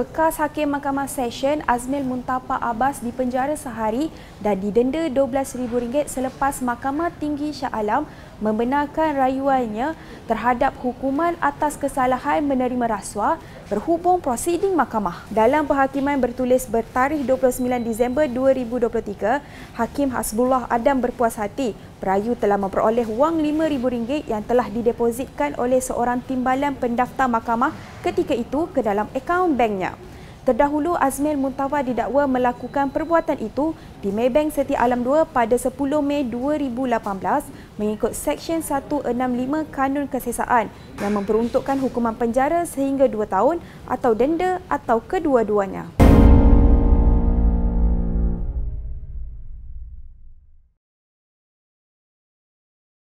bekas Hakim Mahkamah Session Azmil Muntapa Abbas dipenjara sehari dan didenda RM12,000 selepas Mahkamah Tinggi Shah Alam membenarkan rayuannya terhadap hukuman atas kesalahan menerima rasuah berhubung prosiding mahkamah. Dalam perhakiman bertulis bertarikh 29 Disember 2023, Hakim Hasbullah Adam berpuas hati Perayu telah memperoleh wang RM5,000 yang telah didepositkan oleh seorang timbalan pendaftar mahkamah ketika itu ke dalam akaun banknya. Terdahulu, Azmil Muntawa didakwa melakukan perbuatan itu di Maybank Seti Alam 2 pada 10 Mei 2018 mengikut Seksyen 165 Kanun Kesesaan yang memperuntukkan hukuman penjara sehingga 2 tahun atau denda atau kedua-duanya.